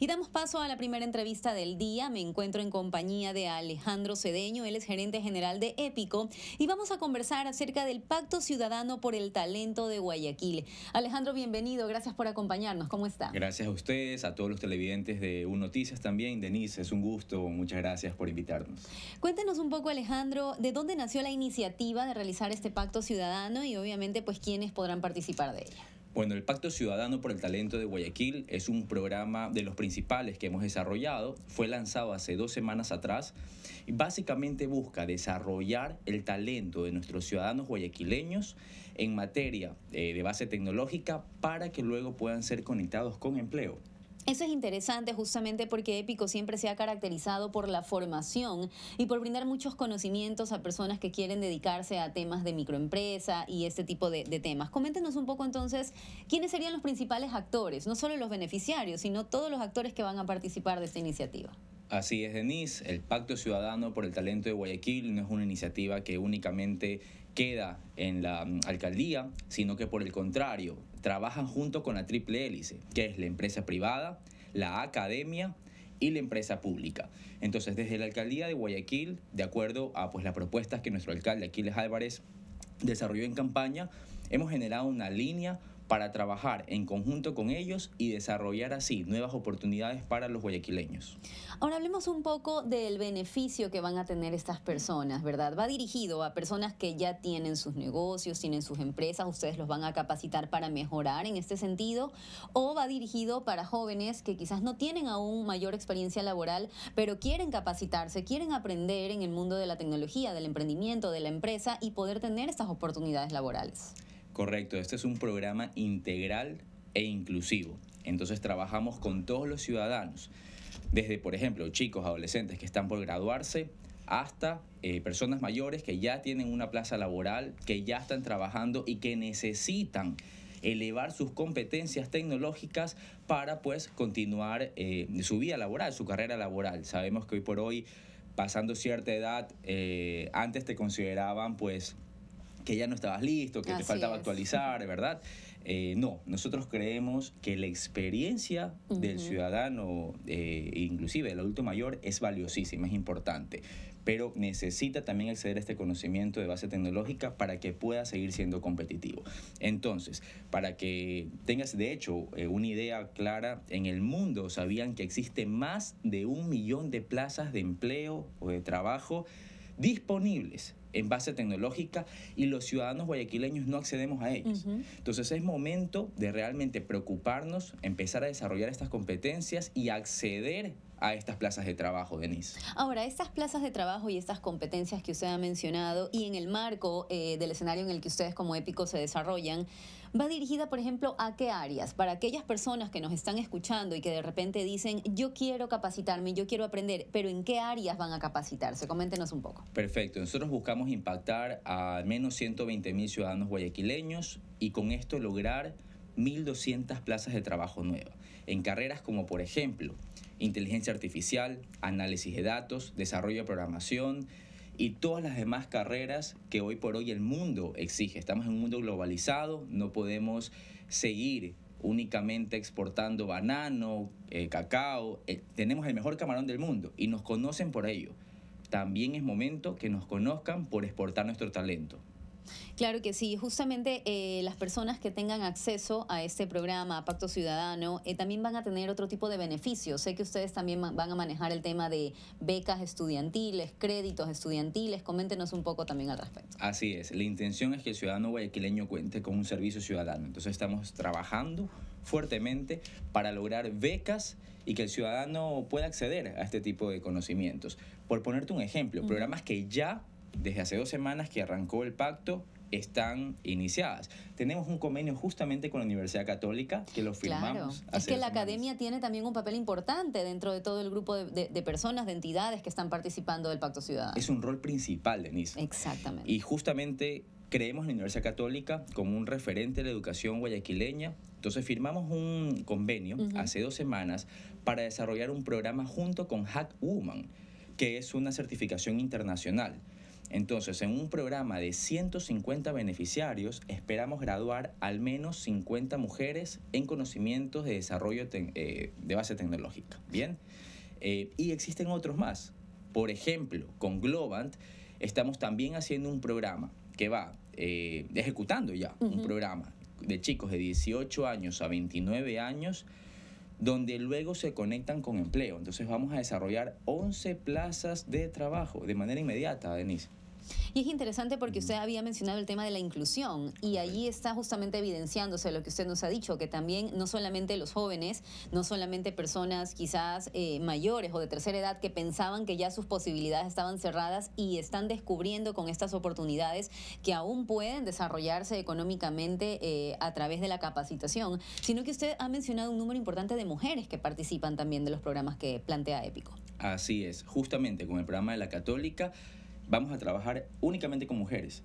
Y damos paso a la primera entrevista del día. Me encuentro en compañía de Alejandro Cedeño, él es gerente general de Épico, y vamos a conversar acerca del Pacto Ciudadano por el Talento de Guayaquil. Alejandro, bienvenido, gracias por acompañarnos. ¿Cómo está? Gracias a ustedes, a todos los televidentes de Un Noticias también. Denise, es un gusto, muchas gracias por invitarnos. Cuéntenos un poco, Alejandro, de dónde nació la iniciativa de realizar este Pacto Ciudadano y obviamente, pues, quiénes podrán participar de ella. Bueno, el Pacto Ciudadano por el Talento de Guayaquil es un programa de los principales que hemos desarrollado. Fue lanzado hace dos semanas atrás y básicamente busca desarrollar el talento de nuestros ciudadanos guayaquileños en materia eh, de base tecnológica para que luego puedan ser conectados con empleo. Eso es interesante justamente porque Épico siempre se ha caracterizado por la formación y por brindar muchos conocimientos a personas que quieren dedicarse a temas de microempresa y este tipo de, de, temas. Coméntenos un poco entonces quiénes serían los principales actores, no solo los beneficiarios, sino todos los actores que van a participar de esta iniciativa. Así es, Denise. El Pacto Ciudadano por el Talento de Guayaquil no es una iniciativa que únicamente queda en la mm, alcaldía, sino que por el contrario, trabajan junto con la Triple Hélice, que es la empresa privada, la academia y la empresa pública. Entonces, desde la alcaldía de Guayaquil, de acuerdo a pues, las propuestas que nuestro alcalde Aquiles Álvarez desarrolló en campaña, Hemos generado una línea para trabajar en conjunto con ellos y desarrollar así nuevas oportunidades para los guayaquileños. Ahora hablemos un poco del beneficio que van a tener estas personas, ¿verdad? Va dirigido a personas que ya tienen sus negocios, tienen sus empresas, ustedes los van a capacitar para mejorar en este sentido, o va dirigido para jóvenes que quizás no tienen aún mayor experiencia laboral, pero quieren capacitarse, quieren aprender en el mundo de la tecnología, del emprendimiento, de la empresa y poder tener estas oportunidades laborales. Correcto, este es un programa integral e inclusivo. Entonces trabajamos con todos los ciudadanos, desde por ejemplo chicos, adolescentes que están por graduarse, hasta eh, personas mayores que ya tienen una plaza laboral, que ya están trabajando y que necesitan elevar sus competencias tecnológicas para pues continuar eh, su vida laboral, su carrera laboral. Sabemos que hoy por hoy, pasando cierta edad, eh, antes te consideraban pues que ya no estabas listo, que te faltaba actualizar, ¿verdad? Eh, no, nosotros creemos que la experiencia del ciudadano, eh, inclusive del adulto mayor, es valiosísima, es importante, pero necesita también acceder a este conocimiento de base tecnológica para que pueda seguir siendo competitivo. Entonces, para que tengas de hecho eh, una idea clara, en el mundo sabían que existe más de un millón de plazas de empleo o de trabajo disponibles en base tecnológica y los ciudadanos guayaquileños no accedemos a ellos. Entonces es momento de realmente preocuparnos, empezar a desarrollar estas competencias y acceder a estas plazas de trabajo, Denise. Ahora, estas plazas de trabajo y estas competencias que usted ha mencionado y en el marco eh, del escenario en el que ustedes como épico se desarrollan, va dirigida, por ejemplo, a qué áreas? Para aquellas personas que nos están escuchando y que de repente dicen, yo quiero capacitarme, yo quiero aprender, pero ¿en qué áreas van a capacitarse? Coméntenos un poco. Perfecto, nosotros buscamos impactar a al menos 120 mil ciudadanos guayaquileños y con esto lograr 1.200 plazas de trabajo nuevas en carreras como por ejemplo inteligencia artificial, análisis de datos, desarrollo de programación y todas las demás carreras que hoy por hoy el mundo exige. Estamos en un mundo globalizado, no podemos seguir únicamente exportando banano, eh, cacao. Eh, tenemos el mejor camarón del mundo y nos conocen por ello. También es momento que nos conozcan por exportar nuestro talento. Claro que sí, justamente eh, las personas que tengan acceso a este programa, Pacto Ciudadano, eh, también van a tener otro tipo de beneficios. Sé que ustedes también van a manejar el tema de becas estudiantiles, créditos estudiantiles. Coméntenos un poco también al respecto. Así es, la intención es que el ciudadano guayaquileño cuente con un servicio ciudadano. Entonces estamos trabajando fuertemente para lograr becas y que el ciudadano pueda acceder a este tipo de conocimientos. Por ponerte un ejemplo, programas que ya desde hace dos semanas que arrancó el pacto, están iniciadas. Tenemos un convenio justamente con la Universidad Católica que lo firmamos. Claro. es que la academia tiene también un papel importante dentro de todo el grupo de, de, personas, de entidades que están participando del Pacto Ciudadano. Es un rol principal, Denise. Exactamente. Y justamente creemos en la Universidad Católica como un referente de la educación guayaquileña. Entonces firmamos un convenio hace dos semanas para desarrollar un programa junto con Hack Woman, que es una certificación internacional entonces, en un programa de 150 beneficiarios, esperamos graduar al menos 50 mujeres en conocimientos de desarrollo eh, de base tecnológica. Bien, eh, y existen otros más. Por ejemplo, con Globant estamos también haciendo un programa que va eh, ejecutando ya un programa de chicos de 18 años a 29 años donde luego se conectan con empleo. Entonces vamos a desarrollar 11 plazas de trabajo de manera inmediata, Denise. Y es interesante porque usted había mencionado el tema de la inclusión y allí está justamente evidenciándose lo que usted nos ha dicho, que también no solamente los jóvenes, no solamente personas quizás eh, mayores o de tercera edad que pensaban que ya sus posibilidades estaban cerradas y están descubriendo con estas oportunidades que aún pueden desarrollarse económicamente eh, a través de la capacitación, sino que usted ha mencionado un número importante de mujeres que participan también de los programas que plantea Épico. Así es, justamente con el programa de la Católica vamos a trabajar únicamente con mujeres.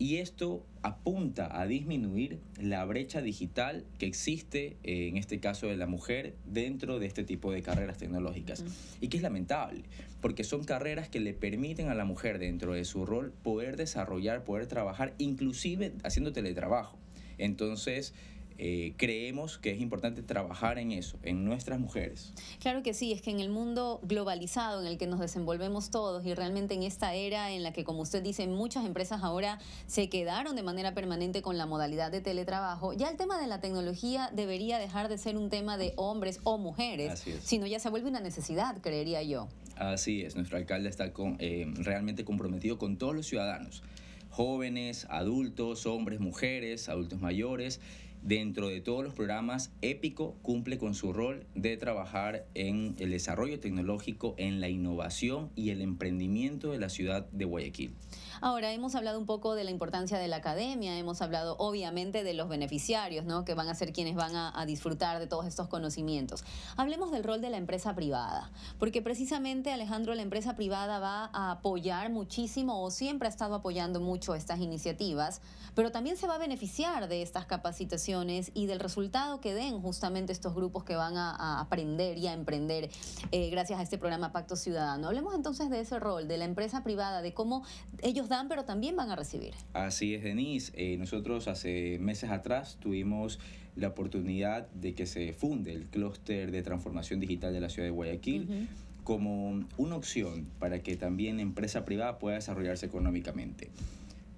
Y esto apunta a disminuir la brecha digital que existe, eh, en este caso de la mujer, dentro de este tipo de carreras tecnológicas. Y que es lamentable, porque son carreras que le permiten a la mujer, dentro de su rol, poder desarrollar, poder trabajar, inclusive haciendo teletrabajo. Entonces, eh, creemos que es importante trabajar en eso, en nuestras mujeres. Claro que sí, es que en el mundo globalizado en el que nos desenvolvemos todos y realmente en esta era en la que, como usted dice, muchas empresas ahora se quedaron de manera permanente con la modalidad de teletrabajo, ya el tema de la tecnología debería dejar de ser un tema de hombres o mujeres, sino ya se vuelve una necesidad, creería yo. Así es, nuestro alcalde está eh, realmente comprometido con todos los ciudadanos jóvenes, adultos, hombres, mujeres, adultos mayores dentro de todos los programas, Épico cumple con su rol de trabajar en el desarrollo tecnológico, en la innovación y el emprendimiento de la ciudad de Guayaquil. Ahora, hemos hablado un poco de la importancia de la academia, hemos hablado obviamente de los beneficiarios, ¿no? que van a ser quienes van a, disfrutar de todos estos conocimientos. Hablemos del rol de la empresa privada, porque precisamente, Alejandro, la empresa privada va a apoyar muchísimo o siempre ha estado apoyando mucho estas iniciativas, pero también se va a beneficiar de estas capacitaciones y del resultado que den justamente estos grupos que van a, aprender y a emprender eh, gracias a este programa Pacto Ciudadano. Hablemos entonces de ese rol de la empresa privada, de cómo ellos dan, pero también van a recibir. Así es, Denise. Eh, nosotros hace meses atrás tuvimos la oportunidad de que se funde el clúster de transformación digital de la ciudad de Guayaquil. como una opción para que también empresa privada pueda desarrollarse económicamente.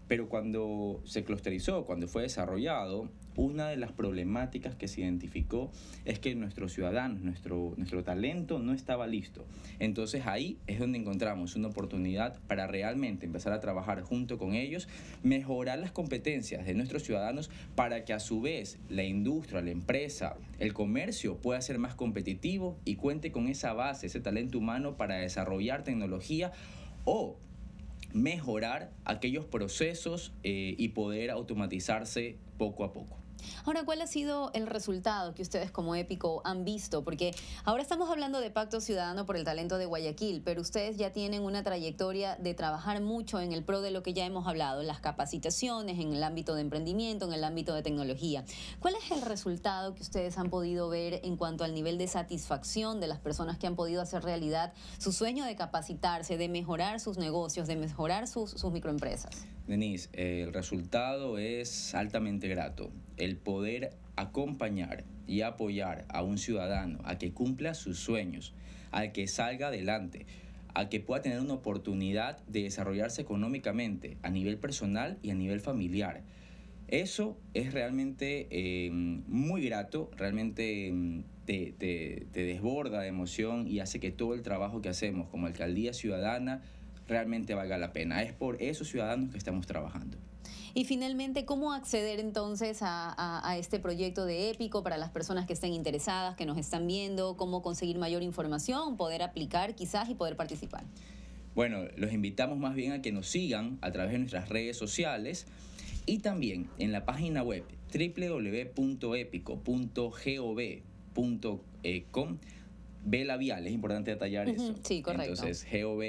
Pero cuando se clusterizó, cuando fue desarrollado, una de las problemáticas que se identificó es que nuestro ciudadano, nuestro, nuestro talento no estaba listo. Entonces ahí es donde encontramos una oportunidad para realmente empezar a trabajar junto con ellos, mejorar las competencias de nuestros ciudadanos para que a su vez la industria, la empresa, el comercio pueda ser más competitivo y cuente con esa base, ese talento humano para desarrollar tecnología o mejorar aquellos procesos eh, y poder automatizarse poco a poco. Ahora, ¿cuál ha sido el resultado que ustedes como Épico han visto? Porque ahora estamos hablando de Pacto Ciudadano por el Talento de Guayaquil, pero ustedes ya tienen una trayectoria de trabajar mucho en el pro de lo que ya hemos hablado, las capacitaciones, en el ámbito de emprendimiento, en el ámbito de tecnología. ¿Cuál es el resultado que ustedes han podido ver en cuanto al nivel de satisfacción de las personas que han podido hacer realidad su sueño de capacitarse, de mejorar sus negocios, de mejorar sus, microempresas? Denise, el resultado es altamente grato el poder acompañar y apoyar a un ciudadano a que cumpla sus sueños, a que salga adelante, a que pueda tener una oportunidad de desarrollarse económicamente a nivel personal y a nivel familiar. Eso es realmente em, muy grato, realmente em, te desborda de emoción y hace que todo el trabajo que hacemos como alcaldía ciudadana realmente valga la pena. Es por esos ciudadanos que estamos trabajando. Y finalmente, ¿cómo acceder entonces a, este proyecto de Épico para las personas que estén interesadas, que nos están viendo? ¿Cómo conseguir mayor información, poder aplicar quizás y poder participar? Bueno, los invitamos más bien a que nos sigan a través de nuestras redes sociales y también en la página web www.epico.gov.com. Eh, lavial es importante detallar eso. Sí, correcto. Entonces, GOV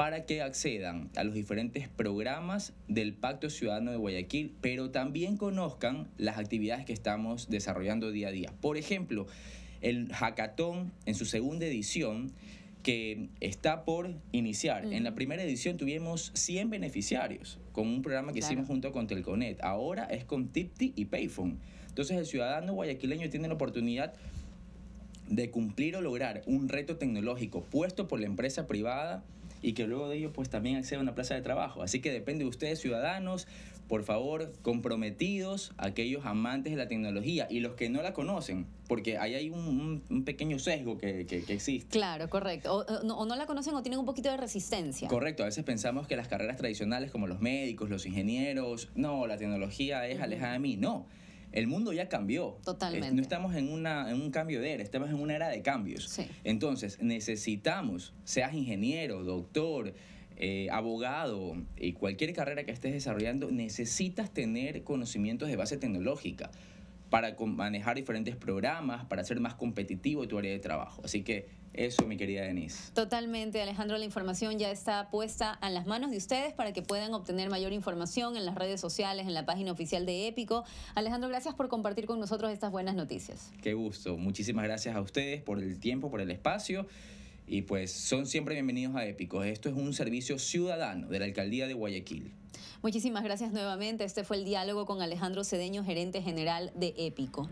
para que accedan a los diferentes programas del Pacto Ciudadano de Guayaquil, pero también conozcan las actividades que estamos desarrollando día a día. Por ejemplo, el hackathon en su segunda edición que está por iniciar. En la primera edición tuvimos 100 beneficiarios con un programa que hicimos junto con Telconet. Ahora es con Tipti y Payphone. Entonces el ciudadano guayaquileño tiene la oportunidad de cumplir o lograr un reto tecnológico puesto por la empresa privada y que luego de ello pues también acceda a una plaza de trabajo. Así que depende de ustedes ciudadanos, por favor, comprometidos, aquellos amantes de la tecnología y los que no la conocen, porque ahí hay un, pequeño sesgo que, existe. Claro, correcto. O, no, o, no, la conocen o tienen un poquito de resistencia. Correcto, a veces pensamos que las carreras tradicionales como los médicos, los ingenieros, no, la tecnología es alejada de mí, no el mundo ya cambió. Totalmente. No estamos en, una, en un cambio de era, estamos en una era de cambios. Sí. Entonces, necesitamos, seas ingeniero, doctor, eh, abogado y cualquier carrera que estés desarrollando, necesitas tener conocimientos de base tecnológica para manejar diferentes programas, para ser más competitivo tu área de trabajo. Así que eso, mi querida Denise. Totalmente, Alejandro, la información ya está puesta en las manos de ustedes para que puedan obtener mayor información en las redes sociales, en la página oficial de Épico. Alejandro, gracias por compartir con nosotros estas buenas noticias. Qué gusto, muchísimas gracias a ustedes por el tiempo, por el espacio. Y pues son siempre bienvenidos a Épico. Esto es un servicio ciudadano de la Alcaldía de Guayaquil. Muchísimas gracias nuevamente. Este fue el diálogo con Alejandro Cedeño, gerente general de Épico.